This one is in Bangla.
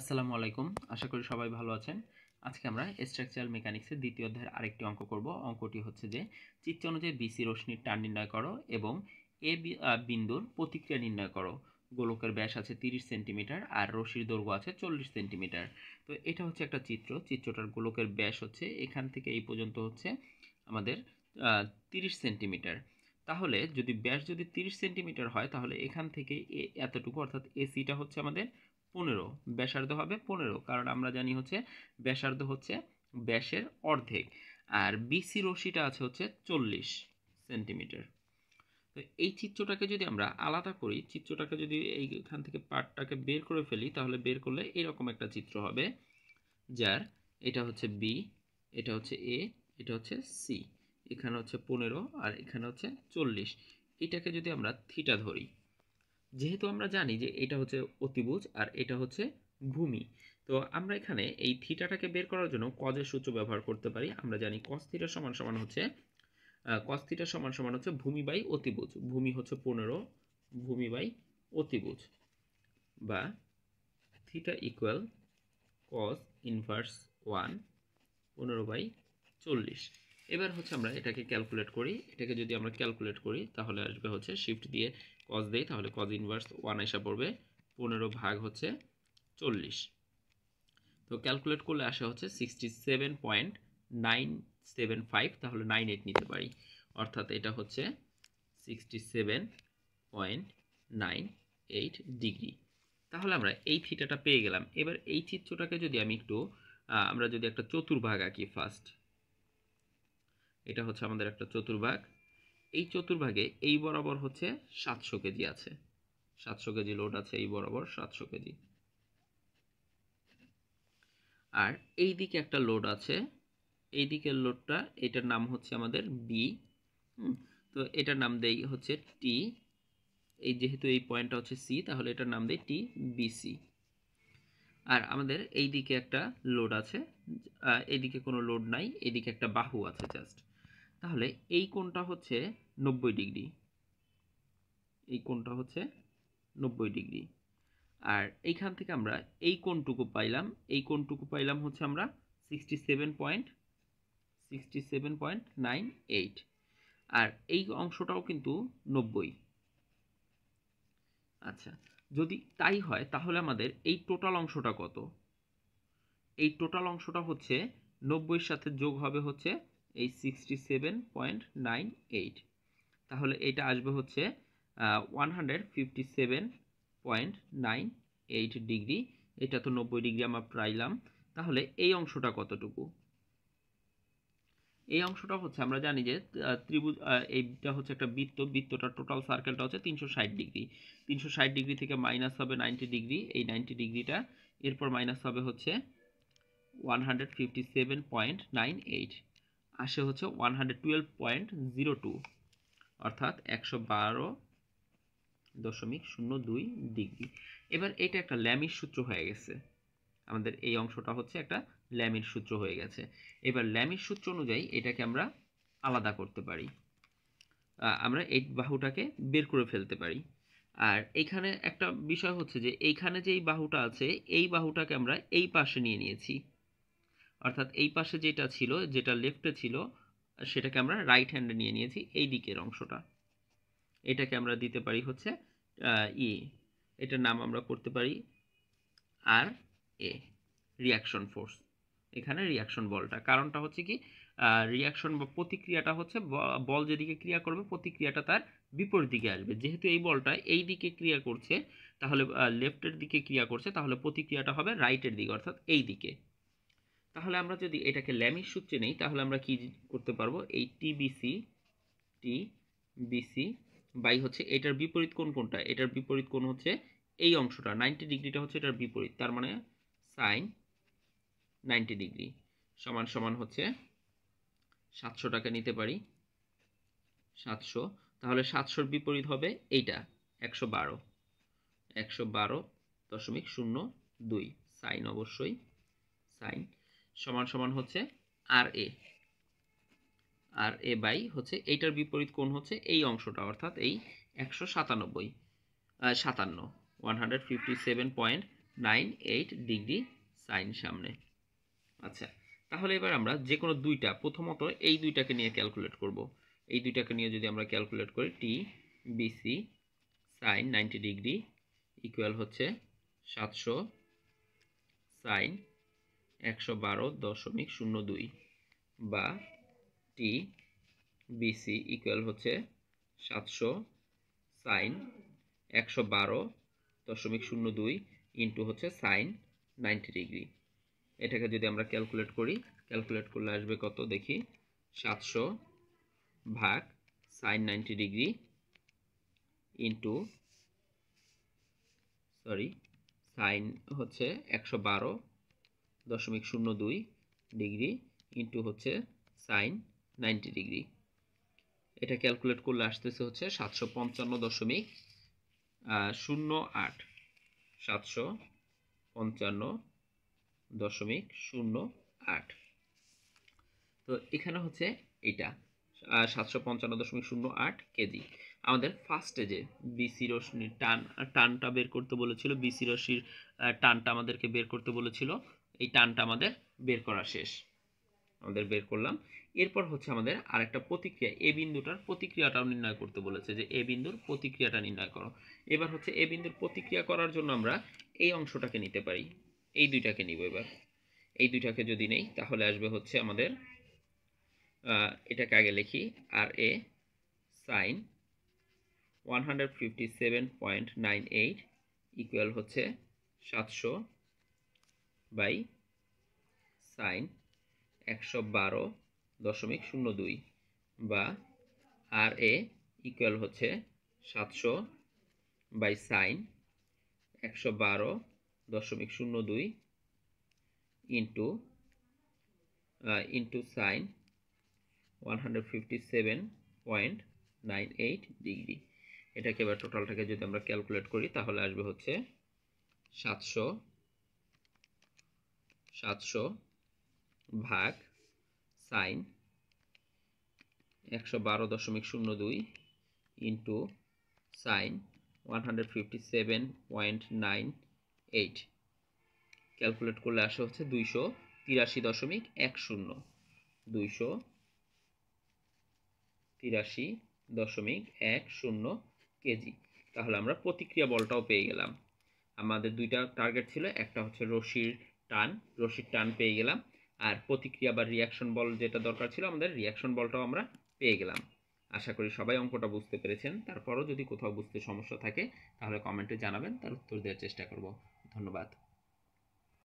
আসসালামু আলাইকুম আশা করি সবাই ভালো আছেন আজকে আমরা স্ট্রাকচারাল মেকানিক্সের দ্বিতীয় অধ্যায়ের আরেকটি অঙ্ক করব অঙ্কটি হচ্ছে যে চিত্র অনুযায়ী বিসি রশ্মির টান নির্ণয় করো এবং এ বিন্দুর প্রতিক্রিয়া নির্ণয় করো গোলকের ব্যাস আছে তিরিশ সেন্টিমিটার আর রশির দৈর্ঘ্য আছে চল্লিশ সেন্টিমিটার তো এটা হচ্ছে একটা চিত্র চিত্রটার গোলকের ব্যাস হচ্ছে এখান থেকে এই পর্যন্ত হচ্ছে আমাদের তিরিশ সেন্টিমিটার তাহলে যদি ব্যাস যদি তিরিশ সেন্টিমিটার হয় তাহলে এখান থেকে এতটুকু অর্থাৎ এসিটা হচ্ছে আমাদের পনেরো ব্যাসার্ধ হবে পনেরো কারণ আমরা জানি হচ্ছে ব্যাসার্ধ হচ্ছে ব্যাসের অর্ধেক আর বিসি রশিটা আছে হচ্ছে চল্লিশ সেন্টিমিটার তো এই চিত্রটাকে যদি আমরা আলাদা করি চিত্রটাকে যদি এইখান থেকে পার্টটাকে বের করে ফেলি তাহলে বের করলে এরকম একটা চিত্র হবে যার এটা হচ্ছে বি এটা হচ্ছে এ এটা হচ্ছে সি এখানে হচ্ছে পনেরো আর এখানে হচ্ছে চল্লিশ এটাকে যদি আমরা থিটা ধরি যেহেতু আমরা জানি যে এটা হচ্ছে অতিভুজ আর এটা হচ্ছে ভূমি তো আমরা এখানে এই থিটাটাকে বের করার জন্য কজের সূত্র ব্যবহার করতে পারি আমরা জানি কস থিটা সমান সমান হচ্ছে কস থিটা সমান সমান হচ্ছে ভূমি বাই অতিভুজ ভূমি হচ্ছে পনেরো ভূমি বাই অতিভুজ বা theta equal cos inverse one পনেরো বাই চল্লিশ এবার হচ্ছে আমরা এটাকে ক্যালকুলেট করি এটাকে যদি আমরা ক্যালকুলেট করি তাহলে আসবে হচ্ছে শিফট দিয়ে কজ দেই তাহলে কজ ইনভার্স ওয়ান এসে পড়বে পনেরো ভাগ হচ্ছে চল্লিশ তো ক্যালকুলেট করলে আসে হচ্ছে sixty seven point nine seven five তাহলে নাইন এইট নিতে পারি অর্থাৎ এটা হচ্ছে sixty seven point nine eight degree তাহলে আমরা এই থিটাটা পেয়ে গেলাম এবার এই চিত্রটাকে যদি আমি একটু আমরা যদি একটা চতুর্ভাগ আঁকি ফার্স্ট এটা হচ্ছে আমাদের একটা চতুর্ভাগ এই চতুর্ভাগে এই বরাবর হচ্ছে সাতশো কেজি আছে সাতশো কেজি লোড আছে এই বরাবর সাতশো কেজি আর এই দিকে একটা লোড আছে এই দিকের লোডটা এটার নাম হচ্ছে আমাদের বি তো এটার নাম দেই হচ্ছে টি এই যেহেতু এই পয়েন্টটা হচ্ছে সি তাহলে এটার নাম দেই টি বিসি আর আমাদের এই দিকে একটা লোড আছে এইদিকে কোনো লোড নাই এদিকে একটা বাহু আছে জাস্ট তাহলে এই কোণটা হচ্ছে নব্বই ডিগ্রি এই কোণটা হচ্ছে নব্বই ডিগ্রি আর এইখান থেকে আমরা এই কোণটুকু পাইলাম এই কোণটুকু পাইলাম হচ্ছে আমরা sixty seven point sixty seven point nine eight আর এই অংশটাও কিন্তু নব্বই আচ্ছা যদি তাই হয় তাহলে আমাদের এই টোটাল অংশটা কত এই টোটাল অংশটা হচ্ছে নব্বইয়ের সাথে যোগ হবে হচ্ছে এই sixty seven point nine eight তাহলে এটা আসবে হচ্ছে one hundred fifty seven point nine eight degree এটা তো নব্বই ডিগ্রি আমরা পাইলাম তাহলে এই অংশটা কতটুকু এই অংশটা হচ্ছে আমরা জানি যে ত্রিভুজ এইটা হচ্ছে একটা বৃত্ত বৃত্তটা টোটাল সার্কেলটা হচ্ছে তিনশো ষাট ডিগ্রি তিনশো ষাট ডিগ্রি থেকে মাইনাস হবে নাইনটি ডিগ্রি এই নাইনটি ডিগ্রিটা এরপর মাইনাস হবে হচ্ছে one hundred fifty seven point nine eight আসে হচ্ছে one hundred twelve point zero two অর্থাৎ একশো বারো দশমিক শূন্য দুই ডিগ্রি এবার এটা একটা ল্যামির সূত্র হয়ে গেছে আমাদের এই অংশটা হচ্ছে একটা ল্যামির সূত্র হয়ে গেছে এবার ল্যামির সূত্র অনুযায়ী এটাকে আমরা আলাদা করতে পারি আমরা এই বাহুটাকে বের করে ফেলতে পারি আর এখানে একটা বিষয় হচ্ছে যে এইখানে যে এই বাহুটা আছে এই বাহুটাকে আমরা এই পাশে নিয়ে নিয়েছি অর্থাৎ এই পাশে যেটা ছিল যেটা লেফটে ছিল সেটাকে আমরা রাইট হ্যান্ডে নিয়ে নিয়েছি এই দিকের অংশটা এটাকে আমরা দিতে পারি হচ্ছে ই e। এটার নাম আমরা করতে পারি আর এ রিয়াকশন ফোর্স এখানে রিয়াকশন বলটা কারণটা হচ্ছে কি রিয়াকশন বা প্রতিক্রিয়াটা হচ্ছে বল যেদিকে ক্রিয়া করবে প্রতিক্রিয়াটা তার বিপরীত দিকে আসবে যেহেতু এই বলটা এই দিকে ক্রিয়া করছে তাহলে লেফটের দিকে ক্রিয়া করছে তাহলে প্রতিক্রিয়াটা হবে রাইটের দিকে অর্থাৎ এই দিকে তাহলে আমরা যদি এটাকে ল্যামির সূত্রে নেই তাহলে আমরা কি করতে পারবো এই টিবিসি টি বিসি বাই হচ্ছে এটার বিপরীত কোন কোনটা এটার বিপরীত কোন হচ্ছে এই অংশটা নাইনটি ডিগ্রিটা হচ্ছে এটার বিপরীত তার মানে সাইন নাইনটি ডিগ্রি সমান সমান হচ্ছে সাতশো টাকা নিতে পারি সাতশো তাহলে সাতশোর বিপরীত হবে এইটা একশো বারো একশো বারো দশমিক শূন্য দুই সাইন অবশ্যই সাইন সমান সমান হচ্ছে আর এ আর এ বাই হচ্ছে এইটার বিপরীত কোণ হচ্ছে এই অংশটা অর্থাৎ এই একশো সাতানব্বই সাতান্ন one hundred fifty seven point nine eight degree sine সামনে আচ্ছা তাহলে এবার আমরা যে কোনো দুইটা প্রথমত এই দুইটাকে নিয়ে ক্যালকুলেট করব এই দুইটাকে নিয়ে যদি আমরা ক্যালকুলেট করি T BC sine ninety degree equal হচ্ছে সাতশো সাইন একশো বারো দশমিক শূন্য দুই বা টি বিসি ইকুয়াল হচ্ছে সাতশো সাইন একশো বারো দশমিক শূন্য দুই ইন্টু হচ্ছে সাইন নাইনটি ডিগ্রি এটাকে যদি আমরা ক্যালকুলেট করি ক্যালকুলেট করলে আসবে কত দেখি সাতশো ভাগ sine ninety degree into sorry sine হচ্ছে একশো বারো দশমিক শূন্য দুই ডিগ্রি ইন্টু হচ্ছে সাইন নাইনটি ডিগ্রি এটা ক্যালকুলেট করলে আসতেছে হচ্ছে সাতশো পঞ্চান্ন দশমিক শূন্য আট সাতশো পঞ্চান্ন দশমিক শূন্য আট তো এখানে হচ্ছে এটা সাতশো পঞ্চান্ন দশমিক শূন্য আট কেজি আমাদের ফার্স্টে যে বিসি রশ্মির টান টানটা বের করতে বলেছিল বিসি রশ্মির টানটা আমাদেরকে বের করতে বলেছিল এই টানটা আমাদের বের করা শেষ আমাদের বের করলাম এরপর হচ্ছে আমাদের আরেকটা প্রতিক্রিয়া এ বিন্দুটার প্রতিক্রিয়াটাও নির্ণয় করতে বলেছে যে এ বিন্দুর প্রতিক্রিয়াটা নির্ণয় করো এবার হচ্ছে এ বিন্দুর প্রতিক্রিয়া করার জন্য আমরা এই অংশটাকে নিতে পারি এই দুইটাকে নিব এবার এই দুইটাকে যদি নেই তাহলে আসবে হচ্ছে আমাদের এটাকে আগে লিখি R A sine one hundred fifty seven point nine eight equal হচ্ছে সাতশো বাই সাইন একশো বারো দশমিক শূন্য দুই বা আর এ ইকুয়াল হচ্ছে সাতশো বাই সাইন একশো বারো দশমিক শূন্য দুই into into sine one hundred fifty seven point nine eight degree এটাকে এবার টোটালটাকে যদি আমরা ক্যালকুলেট করি তাহলে আসবে হচ্ছে সাতশো সাতশো ভাগ সাইন একশো বারো দশমিক শূন্য দুই into sine one hundred fifty seven point nine eight calculate করলে আসে হচ্ছে দুইশো তিরাশি দশমিক এক শূন্য দুইশো তিরাশি দশমিক এক শূন্য কেজি তাহলে আমরা প্রতিক্রিয়া বলটাও পেয়ে গেলাম আমাদের দুইটা টার্গেট ছিল একটা হচ্ছে রশির টান রশির টান পেয়ে গেলাম আর প্রতিক্রিয়া বা রিয়াকশন বল যেটা দরকার ছিল আমাদের রিয়াকশন বলটাও আমরা পেয়ে গেলাম আশা করি সবাই অঙ্কটা বুঝতে পেরেছেন তারপরও যদি কোথাও বুঝতে সমস্যা থাকে তাহলে কমেন্টে জানাবেন তার উত্তর দেওয়ার চেষ্টা করব ধন্যবাদ